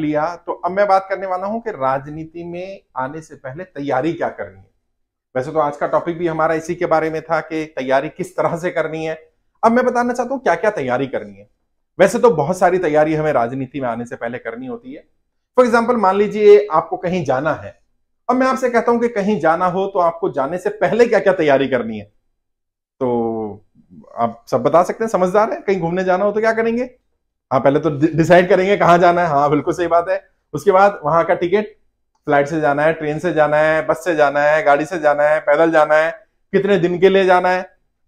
लिया तो अब मैं बात करने वाला हूं कि राजनीति में आने से पहले तैयारी क्या करनी है वैसे तो आज का टॉपिक भी हमारा इसी के बारे में था कि तैयारी किस तरह से करनी है अब मैं बताना चाहता हूं क्या क्या तैयारी करनी है वैसे तो बहुत सारी तैयारी हमें राजनीति में आने से पहले करनी होती है फॉर एग्जाम्पल मान लीजिए आपको कहीं जाना है अब मैं आपसे कहता हूं कि कहीं जाना हो तो आपको जाने से पहले क्या क्या तैयारी करनी है तो आप सब बता सकते हैं समझदार है कहीं घूमने जाना हो तो क्या करेंगे हाँ पहले तो डिसाइड करेंगे कहाँ जाना है हाँ बिल्कुल सही बात है उसके बाद वहां का टिकट फ्लाइट से जाना है ट्रेन से जाना है बस से जाना है गाड़ी से जाना है पैदल जाना है कितने दिन के लिए जाना है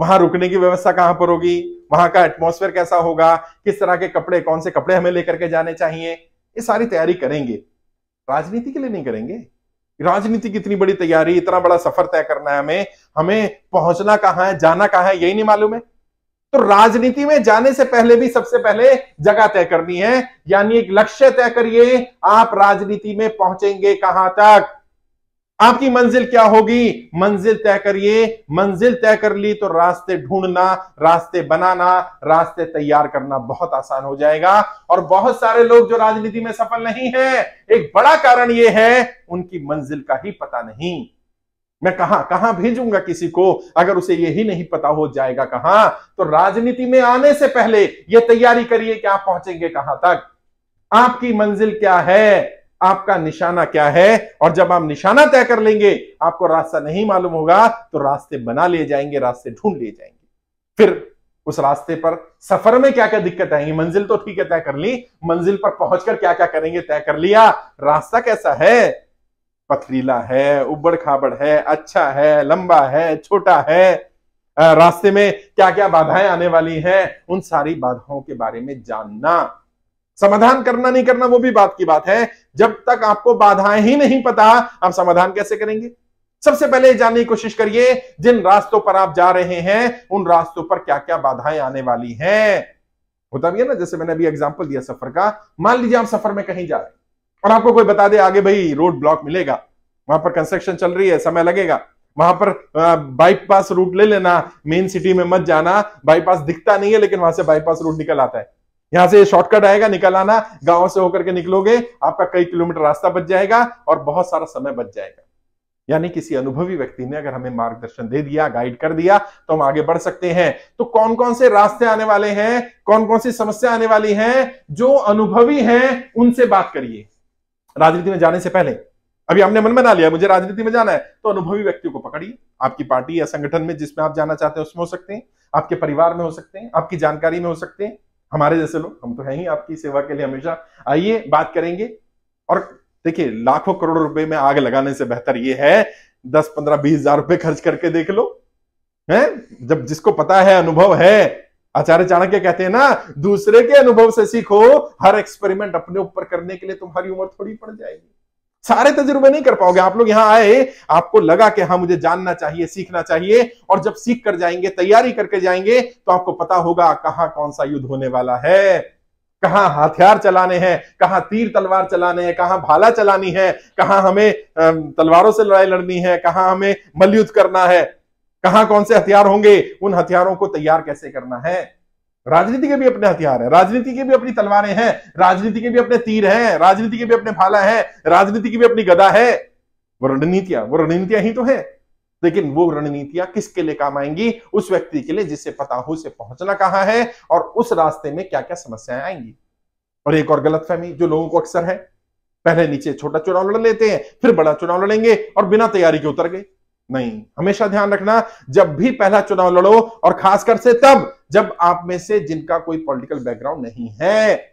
वहां रुकने की व्यवस्था कहाँ पर होगी वहां का एटमोसफेयर कैसा होगा किस तरह के कपड़े कौन से कपड़े हमें लेकर के जाने चाहिए ये सारी तैयारी करेंगे राजनीति के लिए नहीं करेंगे राजनीति की इतनी बड़ी तैयारी इतना बड़ा सफर तय करना है हमें हमें पहुंचना कहाँ है जाना कहाँ है यही नहीं मालूम है तो राजनीति में जाने से पहले भी सबसे पहले जगह तय करनी है यानी एक लक्ष्य तय करिए आप राजनीति में पहुंचेंगे कहां तक आपकी मंजिल क्या होगी मंजिल तय करिए मंजिल तय कर ली तो रास्ते ढूंढना रास्ते बनाना रास्ते तैयार करना बहुत आसान हो जाएगा और बहुत सारे लोग जो राजनीति में सफल नहीं है एक बड़ा कारण यह है उनकी मंजिल का ही पता नहीं मैं कहा कहां भेजूंगा किसी को अगर उसे यही नहीं पता हो जाएगा कहां तो राजनीति में आने से पहले यह तैयारी करिए कि आप पहुंचेंगे कहां तक आपकी मंजिल क्या है आपका निशाना क्या है और जब आप निशाना तय कर लेंगे आपको रास्ता नहीं मालूम होगा तो रास्ते बना लिए जाएंगे रास्ते ढूंढ लिए जाएंगे फिर उस रास्ते पर सफर में क्या क्या दिक्कत आएंगी मंजिल तो ठीक है तय कर ली मंजिल पर पहुंचकर क्या क्या करेंगे तय कर लिया रास्ता कैसा है पथरीला है उबड़ खाबड़ है अच्छा है लंबा है छोटा है रास्ते में क्या क्या बाधाएं आने वाली हैं उन सारी बाधाओं के बारे में जानना समाधान करना नहीं करना वो भी बात की बात है जब तक आपको बाधाएं ही नहीं पता आप समाधान कैसे करेंगे सबसे पहले जानने की कोशिश करिए जिन रास्तों पर आप जा रहे हैं उन रास्तों पर क्या क्या बाधाएं आने वाली हैं होता भी है ना जैसे मैंने अभी एग्जाम्पल दिया सफर का मान लीजिए आप सफर में कहीं जा रहे हैं और आपको कोई बता दे आगे भाई रोड ब्लॉक मिलेगा वहां पर कंस्ट्रक्शन चल रही है समय लगेगा वहां पर बाईपास रूट ले लेना मेन सिटी में मत जाना बाईपास दिखता नहीं है लेकिन वहां से बाईपास रूट निकल आता है यहां से शॉर्टकट आएगा निकल आना गांव से होकर के निकलोगे आपका कई किलोमीटर रास्ता बच जाएगा और बहुत सारा समय बच जाएगा यानी किसी अनुभवी व्यक्ति ने अगर हमें मार्गदर्शन दे दिया गाइड कर दिया तो हम आगे बढ़ सकते हैं तो कौन कौन से रास्ते आने वाले हैं कौन कौन सी समस्या आने वाली है जो अनुभवी है उनसे बात करिए राजनीति में जाने से पहले अभी हमने मन बना लिया मुझे राजनीति में जाना है तो अनुभवी व्यक्ति को पकड़िए आपकी पार्टी या संगठन में जिसमें आप जाना चाहते हैं उसमें हो सकते हैं आपके परिवार में हो सकते हैं आपकी जानकारी में हो सकते हैं हमारे जैसे लोग हम तो हैं ही आपकी सेवा के लिए हमेशा आइए बात करेंगे और देखिए लाखों करोड़ रुपए में आग लगाने से बेहतर ये है दस पंद्रह बीस हजार रुपए खर्च करके देख लो है जब जिसको पता है अनुभव है आचार्य चाणक्य कहते हैं ना दूसरे के अनुभव से सीखो हर एक्सपेरिमेंट अपने ऊपर करने के लिए तुम्हारी उम्र थोड़ी पड़ जाएगी सारे तजुर्बे नहीं कर पाओगे आप लोग यहाँ आए आपको लगा कि हाँ मुझे जानना चाहिए सीखना चाहिए और जब सीख कर जाएंगे तैयारी करके जाएंगे तो आपको पता होगा कहां कौन सा युद्ध होने वाला है कहां हथियार चलाने हैं कहां तीर तलवार चलाने हैं कहां भाला चलानी है कहां हमें तलवारों से लड़ाई लड़नी है कहां हमें मलयुद्ध करना है कहां कौन से हथियार होंगे उन हथियारों को तैयार कैसे करना है राजनीति के भी अपने हथियार हैं राजनीति के भी अपनी तलवारें हैं राजनीति के भी अपने तीर हैं राजनीति के भी अपने भाला है राजनीति की भी अपनी गदा है वो रणनीतियां वो रणनीतियां ही तो है लेकिन वो रणनीतियां किसके लिए काम आएंगी उस व्यक्ति के लिए जिससे पता हो से पहुंचना कहां है और उस रास्ते में क्या क्या समस्याएं आएंगी और एक और गलत फहमी जो लोगों को अक्सर है पहले नीचे छोटा चुनाव लड़ लेते हैं फिर बड़ा चुनाव लड़ेंगे और बिना तैयारी के उतर गए नहीं हमेशा ध्यान रखना जब भी पहला चुनाव लड़ो और खासकर से तब जब आप में से जिनका कोई पॉलिटिकल बैकग्राउंड नहीं है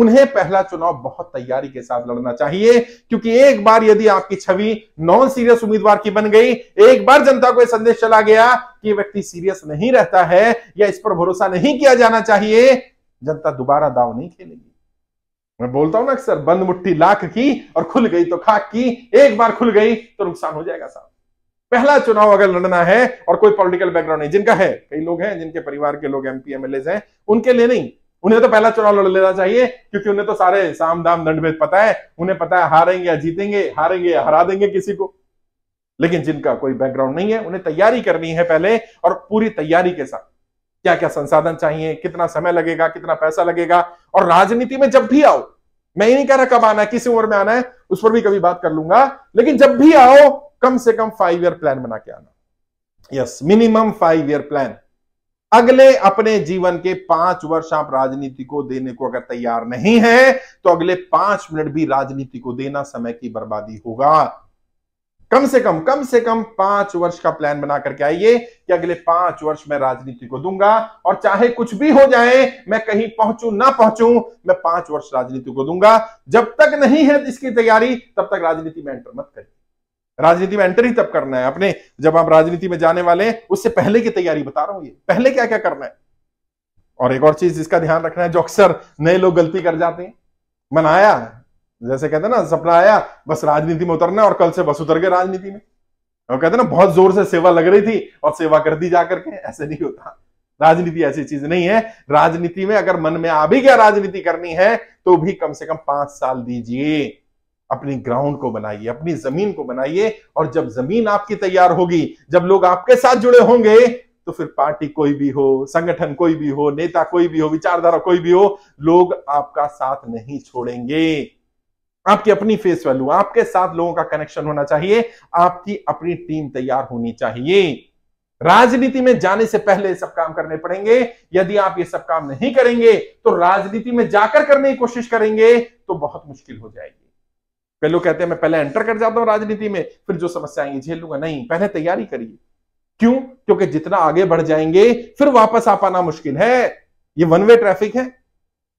उन्हें पहला चुनाव बहुत तैयारी के साथ लड़ना चाहिए क्योंकि एक बार यदि आपकी छवि नॉन सीरियस उम्मीदवार की बन गई एक बार जनता को यह संदेश चला गया कि यह व्यक्ति सीरियस नहीं रहता है या इस पर भरोसा नहीं किया जाना चाहिए जनता दोबारा दाव नहीं खेलेगी मैं बोलता हूं ना अक्सर बंद मुट्ठी लाख की और खुल गई तो खाक की एक बार खुल गई तो नुकसान हो जाएगा साहब पहला चुनाव अगर लड़ना है और कोई पॉलिटिकल बैकग्राउंड नहीं जिनका है कई लोग हैं जिनके परिवार के लोग एमपी एमएलए हैं उनके लिए नहीं उन्हें तो पहला चुनाव लड़ लेना चाहिए क्योंकि उन्हें तो सारे साम दाम दंडभेद पता है उन्हें पता है हारेंगे या जीतेंगे हारेंगे या हरा देंगे किसी को लेकिन जिनका कोई बैकग्राउंड नहीं है उन्हें तैयारी करनी है पहले और पूरी तैयारी के साथ क्या क्या संसाधन चाहिए कितना समय लगेगा कितना पैसा लगेगा और राजनीति में जब भी आओ मैं ही नहीं कह रहा कब आना है किस उम्र में आना है उस पर भी कभी बात कर लूंगा लेकिन जब भी आओ कम से कम फाइव ईयर प्लान बना के आना yes minimum five year plan अगले अपने जीवन के पांच वर्ष आप राजनीति को देने को अगर तैयार नहीं है तो अगले पांच मिनट भी राजनीति को देना समय की बर्बादी होगा कम से कम कम से कम पांच वर्ष का प्लान बना करके आइए कि अगले पांच वर्ष में राजनीति को दूंगा और चाहे कुछ भी हो जाए मैं कहीं पहुंचू ना पहुंचू मैं पांच वर्ष राजनीति को दूंगा जब तक नहीं है इसकी तैयारी तब तक राजनीति में एंटर मत करिए राजनीति में एंटर ही तब करना है अपने जब आप राजनीति में जाने वाले हैं उससे पहले की तैयारी बता रहा हूं ये पहले क्या क्या करना है और एक और चीज जिसका ध्यान रखना है जो अक्सर नए लोग गलती कर जाते हैं मनाया जैसे कहते हैं ना सपना आया बस राजनीति में उतरना और कल से बस उतर गए राजनीति में और कहते हैं ना बहुत जोर से सेवा लग रही थी और सेवा कर दी जाकर के ऐसे नहीं होता राजनीति ऐसी चीज नहीं है राजनीति में अगर मन में आ भी गया राजनीति करनी है तो भी कम से कम पांच साल दीजिए अपनी ग्राउंड को बनाइए अपनी जमीन को बनाइए और जब जमीन आपकी तैयार होगी जब लोग आपके साथ जुड़े होंगे तो फिर पार्टी कोई भी हो संगठन कोई भी हो नेता कोई भी हो विचारधारा कोई भी हो लोग आपका साथ नहीं छोड़ेंगे आपकी अपनी फेस वैल्यू आपके साथ लोगों का कनेक्शन होना चाहिए आपकी अपनी टीम तैयार होनी चाहिए राजनीति में जाने से पहले सब काम करने पड़ेंगे यदि आप ये सब काम नहीं करेंगे तो राजनीति में जाकर करने की कोशिश करेंगे तो बहुत मुश्किल हो जाएगी कई लोग कहते हैं मैं पहले एंटर कर जाता हूं राजनीति में फिर जो समस्या आएंगी झेल लूंगा नहीं पहले तैयारी करिए क्यों क्योंकि जितना आगे बढ़ जाएंगे फिर वापस आ पाना मुश्किल है ये वन वे ट्रैफिक है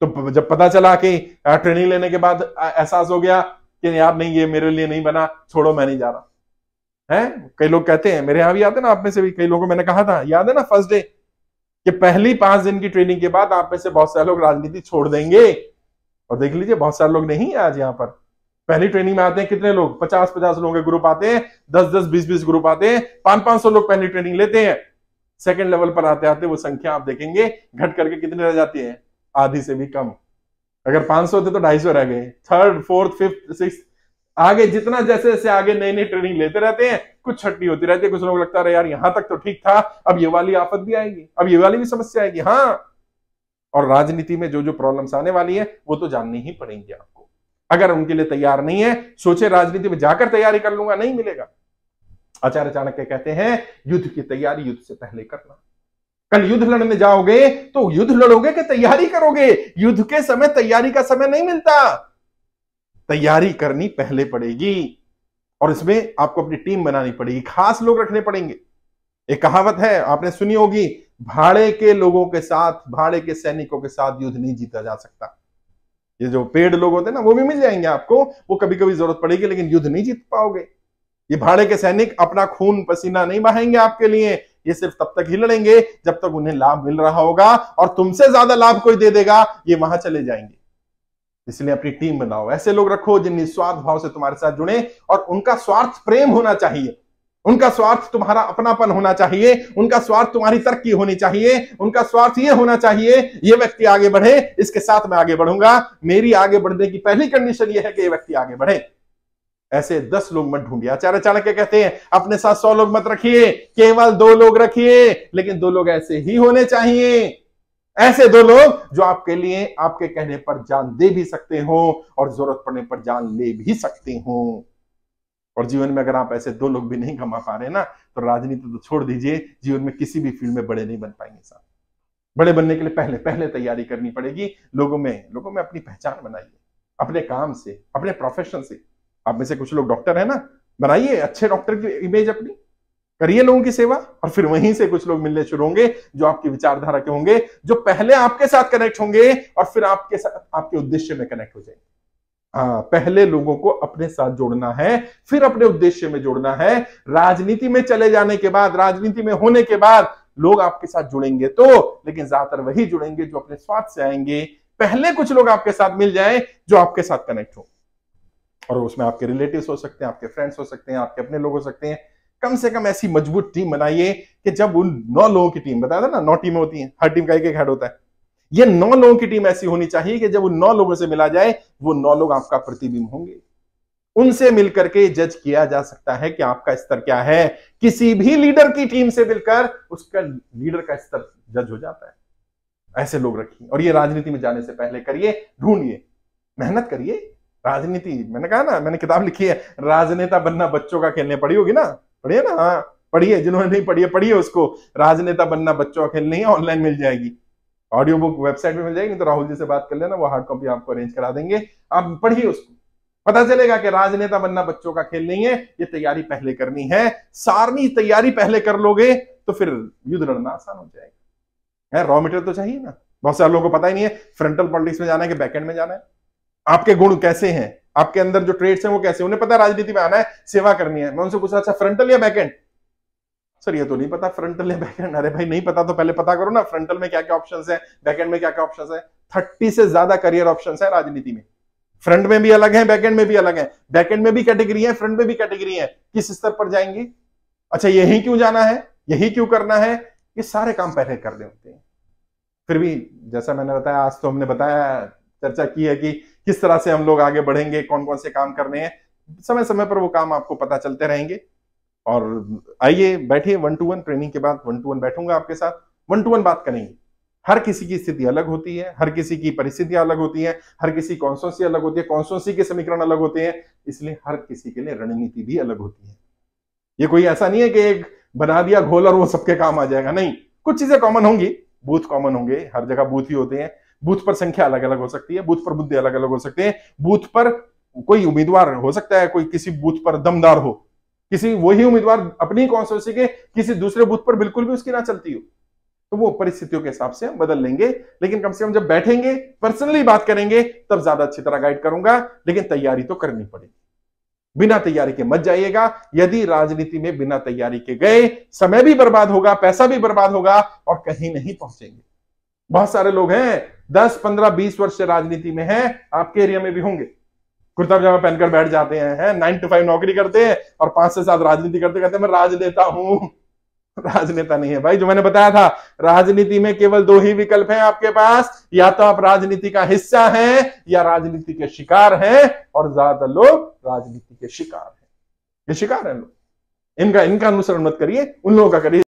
तो जब पता चला कि ट्रेनिंग लेने के बाद एहसास हो गया कि यार नहीं ये मेरे लिए नहीं बना छोड़ो मैं नहीं जा रहा है कई लोग कहते हैं मेरे यहां भी आते ना आप में से भी कई लोगों को मैंने कहा था याद है ना फर्स्ट डे कि पहली पांच दिन की ट्रेनिंग के बाद आप में से बहुत सारे लोग राजनीति छोड़ देंगे और देख लीजिए बहुत सारे लोग नहीं है आज यहां पर पहली ट्रेनिंग में आते हैं कितने लोग पचास पचास लोगों के ग्रुप आते हैं दस दस बीस बीस ग्रुप आते हैं पांच पांच सौ लोग पहली ट्रेनिंग लेते हैं सेकेंड लेवल पर आते आते वो संख्या आप देखेंगे घट करके कितने रह जाती है आधी से भी कम अगर सौ थे तो सौ रह गए थर्ड फोर्थ फिफ्थ सिक्स आगे जितना जैसे जैसे आगे नई नई ट्रेनिंग लेते रहते हैं कुछ छटनी होती रहती है कुछ लोग लगता है यार यहां तक तो ठीक था अब ये वाली आफत भी आएगी अब ये वाली भी समस्या आएगी हाँ और राजनीति में जो जो प्रॉब्लम्स आने वाली है वो तो जाननी ही पड़ेंगी आप अगर उनके लिए तैयार नहीं है सोचे राजनीति में जाकर तैयारी कर लूंगा नहीं मिलेगा आचार्य चाणक्य कहते हैं युद्ध की तैयारी युद्ध से पहले करना कल युद्ध लड़ने जाओगे तो युद्ध लड़ोगे कि तैयारी करोगे युद्ध के समय तैयारी का समय नहीं मिलता तैयारी करनी पहले पड़ेगी और इसमें आपको अपनी टीम बनानी पड़ेगी खास लोग रखने पड़ेंगे एक कहावत है आपने सुनी होगी भाड़े के लोगों के साथ भाड़े के सैनिकों के साथ युद्ध नहीं जीता जा सकता ये जो पेड लोग होते हैं ना वो भी मिल जाएंगे आपको वो कभी कभी जरूरत पड़ेगी लेकिन युद्ध नहीं जीत पाओगे ये भाड़े के सैनिक अपना खून पसीना नहीं बहाएंगे आपके लिए ये सिर्फ तब तक ही लड़ेंगे जब तक उन्हें लाभ मिल रहा होगा और तुमसे ज्यादा लाभ कोई दे देगा ये वहां चले जाएंगे इसलिए अपनी टीम बनाओ ऐसे लोग रखो जिन निस्वार्थ भाव से तुम्हारे साथ जुड़े और उनका स्वार्थ प्रेम होना चाहिए उनका स्वार्थ तुम्हारा अपनापन होना चाहिए उनका स्वार्थ तुम्हारी तरक्की होनी चाहिए उनका स्वार्थ ये होना चाहिए ये व्यक्ति आगे बढ़े इसके साथ मैं आगे बढ़ूंगा मेरी आगे बढ़ने की पहली कंडीशन ये है कि ये व्यक्ति आगे बढ़े ऐसे दस लोग मत ढूंढिए आचार्य चाणक्य कहते हैं अपने साथ सौ लोग मत रखिए केवल दो लोग रखिए लेकिन दो लोग ऐसे ही होने चाहिए ऐसे दो लोग जो आपके लिए आपके कहने पर जान दे भी सकते हो और जरूरत पड़ने पर जान ले भी सकते हो और जीवन में अगर आप ऐसे दो लोग भी नहीं कमा पा रहे ना तो राजनीति तो छोड़ दीजिए जीवन में किसी भी फील्ड में बड़े नहीं बन पाएंगे साहब बड़े बनने के लिए पहले पहले तैयारी करनी पड़ेगी लोगों में लोगों में अपनी पहचान बनाइए अपने काम से अपने प्रोफेशन से आप में से कुछ लोग डॉक्टर है ना बनाइए अच्छे डॉक्टर की इमेज अपनी करिए लोगों की सेवा और फिर वहीं से कुछ लोग मिलने शुरू होंगे जो आपकी विचारधारा के होंगे जो पहले आपके साथ कनेक्ट होंगे और फिर आपके साथ आपके उद्देश्य में कनेक्ट हो जाएंगे आ, पहले लोगों को अपने साथ जोड़ना है फिर अपने उद्देश्य में जोड़ना है राजनीति में चले जाने के बाद राजनीति में होने के बाद लोग आपके साथ जुड़ेंगे तो लेकिन ज्यादातर वही जुड़ेंगे जो अपने स्वार्थ से आएंगे पहले कुछ लोग आपके साथ मिल जाएं जो आपके साथ कनेक्ट हो और उसमें आपके रिलेटिव्स हो सकते हैं आपके फ्रेंड्स हो सकते हैं आपके अपने लोग हो सकते हैं कम से कम ऐसी मजबूत टीम बनाइए कि जब उन नौ लोगों की टीम बताया था ना नौ टीमें होती हैं हर टीम का एक एक हेड होता है ये नौ लोगों की टीम ऐसी होनी चाहिए कि जब वो नौ लोगों से मिला जाए वो नौ लोग आपका प्रतिबिंब होंगे उनसे मिलकर के जज किया जा सकता है कि आपका स्तर क्या है किसी भी लीडर की टीम से मिलकर उसका लीडर का स्तर जज हो जाता है ऐसे लोग रखिए और ये राजनीति में जाने से पहले करिए ढूंढिए मेहनत करिए राजनीति मैंने कहा ना मैंने किताब लिखी है राजनेता बनना बच्चों का खेलने पड़ी होगी ना पढ़िए ना हाँ पढ़िए जिन्होंने नहीं पढ़ी है पढ़िए उसको राजनेता बनना बच्चों का खेलने ऑनलाइन मिल जाएगी ऑडियो बुक वेबसाइट में मिल जाएगी तो राहुल जी से बात कर लेना वो हार्ड कॉपी आपको अरेंज करा देंगे आप पढ़िए उसको पता चलेगा कि राजनेता बनना बच्चों का खेल नहीं है ये तैयारी पहले करनी है सारनी तैयारी पहले कर लोगे तो फिर युद्ध लड़ना आसान हो जाएगा है रॉ मटेरियल तो चाहिए ना बहुत सारे लोगों को पता ही नहीं है फ्रंटल पॉलिटिक्स में जाना है कि बैकेंड में जाना है आपके गुण कैसे हैं आपके अंदर जो ट्रेड्स हैं वो कैसे उन्हें पता है राजनीति में आना है सेवा करनी है मैं उनसे पूछा अच्छा फ्रंटल या बैकेंड सर ये तो नहीं पता फ्रंटल या बैकएंड अरे भाई नहीं पता तो पहले पता करो ना फ्रंटल में क्या क्या ऑप्शन है बैकएंड में क्या क्या ऑप्शन है थर्टी से ज्यादा करियर ऑप्शन है राजनीति में फ्रंट में भी अलग है बैकएंड में भी अलग है बैकएंड में भी कैटेगरी है फ्रंट में भी कैटेगरी है किस स्तर पर जाएंगे अच्छा यही क्यों जाना है यही क्यों करना है ये सारे काम पहले कर होते हैं फिर भी जैसा मैंने बताया आज तो हमने बताया चर्चा की है कि किस तरह से हम लोग आगे बढ़ेंगे कौन कौन से काम करने हैं समय समय पर वो काम आपको पता चलते रहेंगे और आइए बैठिए वन टू वन ट्रेनिंग के बाद वन टू वन बैठूंगा आपके साथ वन टू वन बात करेंगे हर किसी की स्थिति अलग होती है हर किसी की परिस्थितियां अलग होती हैं हर किसी कॉन्सोसी अलग होती है कॉन्सोसी के समीकरण अलग होते हैं इसलिए हर किसी के लिए रणनीति भी अलग होती है ये कोई ऐसा नहीं है कि एक बना दिया घोल और वो सबके काम आ जाएगा नहीं कुछ चीजें कॉमन होंगी बूथ कॉमन होंगे हर जगह बूथ ही होते हैं बूथ पर संख्या अलग अलग हो सकती है बूथ पर बुद्धि अलग अलग हो सकते हैं बूथ पर कोई उम्मीदवार हो सकता है कोई किसी बूथ पर दमदार हो किसी वही उम्मीदवार अपनी कॉन्स्टिट्यूंसी के किसी दूसरे बूथ पर बिल्कुल भी उसकी ना चलती हो तो वो परिस्थितियों के हिसाब से हम बदल लेंगे लेकिन कम से कम जब बैठेंगे पर्सनली बात करेंगे तब ज्यादा अच्छी तरह गाइड करूंगा लेकिन तैयारी तो करनी पड़ेगी बिना तैयारी के मत जाइएगा यदि राजनीति में बिना तैयारी के गए समय भी बर्बाद होगा पैसा भी बर्बाद होगा और कहीं नहीं पहुंचेंगे बहुत सारे लोग हैं दस पंद्रह बीस वर्ष से राजनीति में हैं आपके एरिया में भी होंगे कुर्ता पजामा पहनकर बैठ जाते हैं है? नाइन टू फाइव नौकरी करते हैं और पांच से सात राजनीति करते कहते मैं राजनेता हूं राजनेता नहीं है भाई जो मैंने बताया था राजनीति में केवल दो ही विकल्प हैं आपके पास या तो आप राजनीति का हिस्सा हैं या राजनीति के शिकार हैं और ज्यादातर लोग राजनीति के शिकार हैं ये शिकार हैं लोग इनका इनका अनुसरण मत करिए उन लोगों का करिए